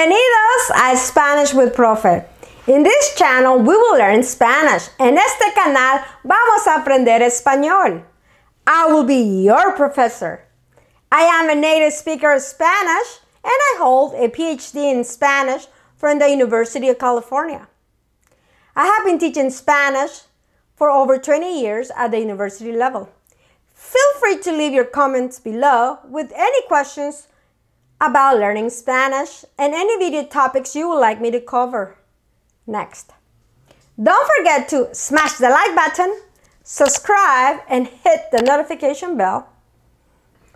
Bienvenidos a Spanish with Profe. In this channel we will learn Spanish. En este canal vamos a aprender español. I will be your professor. I am a native speaker of Spanish and I hold a PhD in Spanish from the University of California. I have been teaching Spanish for over 20 years at the university level. Feel free to leave your comments below with any questions about learning Spanish and any video topics you would like me to cover. Next, don't forget to smash the like button, subscribe, and hit the notification bell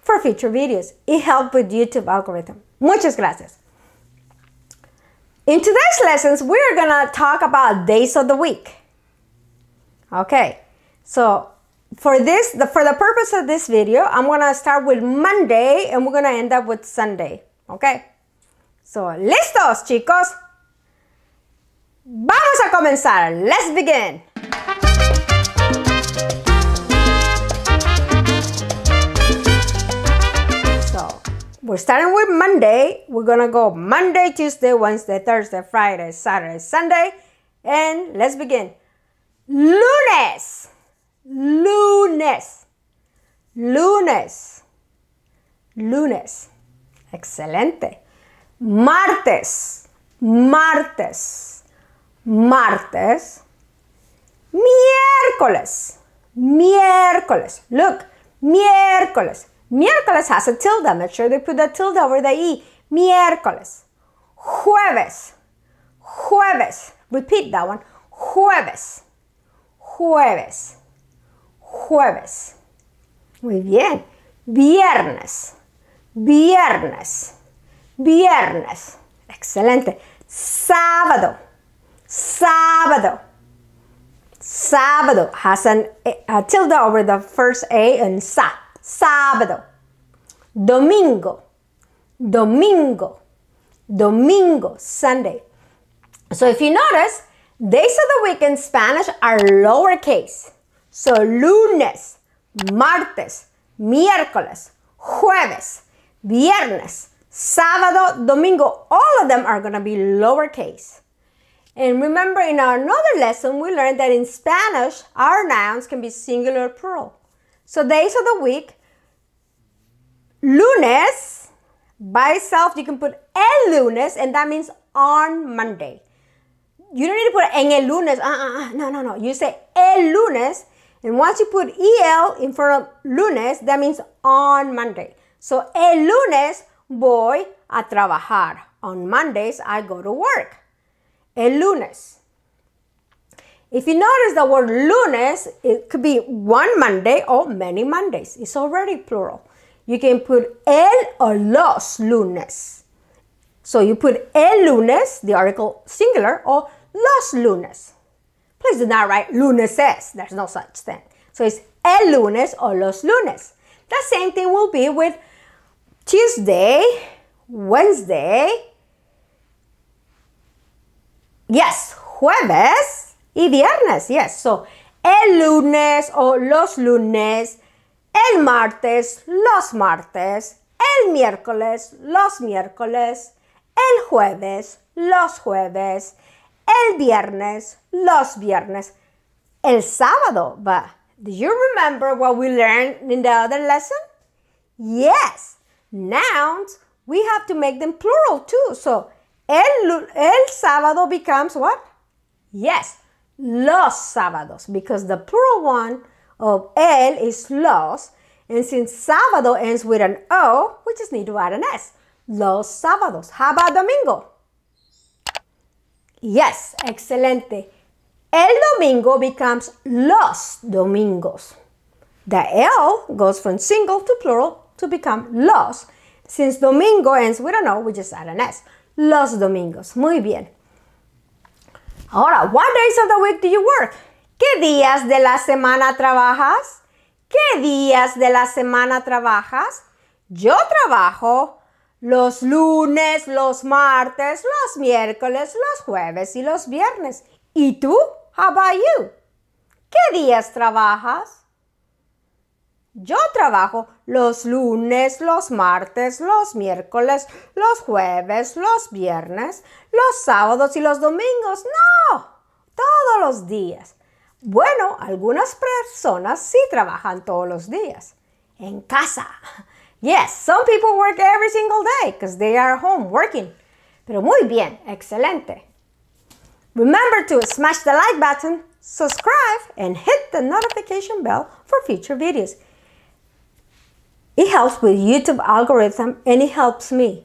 for future videos. It helps with YouTube algorithm. Muchas gracias. In today's lessons, we're gonna talk about days of the week. Okay, so for this, the, for the purpose of this video, I'm gonna start with Monday and we're gonna end up with Sunday, okay? So, listos, chicos? Vamos a comenzar. Let's begin. So, we're starting with Monday. We're gonna go Monday, Tuesday, Wednesday, Thursday, Friday, Saturday, Sunday, and let's begin. Lunes. Lunes. Lunes. Excelente. Martes. Martes. Martes. Miércoles. Miércoles. Look. Miércoles. Miércoles has a tilde. Make sure they put that tilde over the E. Miércoles. Jueves. Jueves. Repeat that one. Jueves. Jueves. Jueves. Muy bien. Viernes. Viernes. Viernes. Excelente. Sábado. Sábado. Sábado has an, a eh, uh, tilde over the first A and sa. Sábado. Domingo. Domingo. Domingo. Sunday. So if you notice, days of the week in Spanish are lowercase. So lunes, martes, miércoles, jueves, viernes, sábado, domingo. All of them are going to be lowercase. And remember in our another lesson, we learned that in Spanish, our nouns can be singular plural. So days of the week, lunes, by itself, you can put el lunes, and that means on Monday. You don't need to put en el lunes. Uh, uh, uh, no, no, no. You say el lunes, and once you put el in front of lunes, that means on Monday. So el lunes voy a trabajar. On Mondays, I go to work. El lunes. If you notice the word lunes, it could be one Monday or many Mondays. It's already plural. You can put el or los lunes. So you put el lunes, the article singular, or los lunes. Please do not write luneses. There's no such thing. So it's el lunes or los lunes. The same thing will be with Tuesday, Wednesday, yes, jueves y viernes, yes. So el lunes o los lunes, el martes, los martes, el miércoles, los miércoles, el jueves, los jueves, el viernes, los viernes, el sábado. But do you remember what we learned in the other lesson? Yes, nouns, we have to make them plural too. So el, el sábado becomes what? Yes, los sábados, because the plural one of el is los, and since sábado ends with an O, we just need to add an S. Los sábados. How about domingo? Yes, excelente. El domingo becomes los domingos. The L goes from single to plural to become los. Since domingo ends with an O, we just add an S. Los domingos. Muy bien. Ahora, what days of the week do you work? ¿Qué días de la semana trabajas? ¿Qué días de la semana trabajas? Yo trabajo los lunes, los martes, los miércoles, los jueves y los viernes. ¿Y tú? How about you? ¿Qué días trabajas? Yo trabajo los lunes, los martes, los miércoles, los jueves, los viernes, los sábados y los domingos. No, todos los días. Bueno, algunas personas sí trabajan todos los días. En casa Yes, some people work every single day because they are home working. Pero muy bien, excelente. Remember to smash the like button, subscribe, and hit the notification bell for future videos. It helps with YouTube algorithm and it helps me.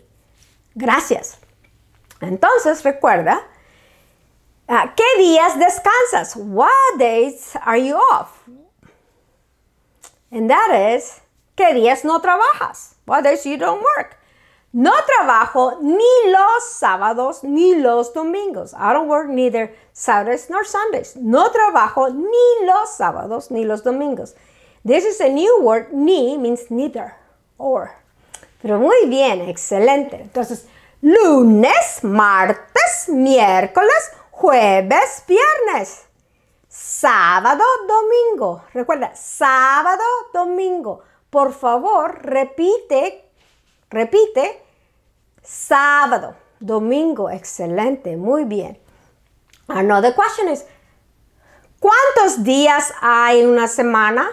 Gracias. Entonces, recuerda, uh, ¿qué días descansas? What days are you off? And that is ¿Qué días no trabajas? What decir don't work? No trabajo ni los sábados ni los domingos. I don't work neither Saturdays nor Sundays. No trabajo ni los sábados ni los domingos. This is a new word. Ni means neither or. Pero muy bien, excelente. Entonces, lunes, martes, miércoles, jueves, viernes. Sábado, domingo. Recuerda, sábado, domingo por favor, repite, repite, sábado, domingo, excelente, muy bien. Another ah, question is, ¿cuántos días hay en una semana?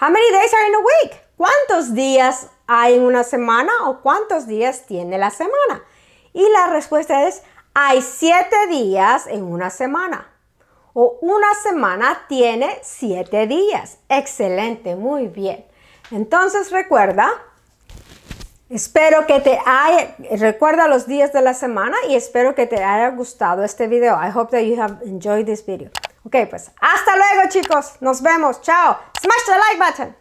How many days are in a week? ¿Cuántos días hay en una semana o cuántos días tiene la semana? Y la respuesta es, hay siete días en una semana. O una semana tiene siete días. Excelente, muy bien. Entonces recuerda, espero que te haya, recuerda los días de la semana y espero que te haya gustado este video. I hope that you have enjoyed this video. Ok, pues hasta luego chicos, nos vemos, chao. Smash the like button.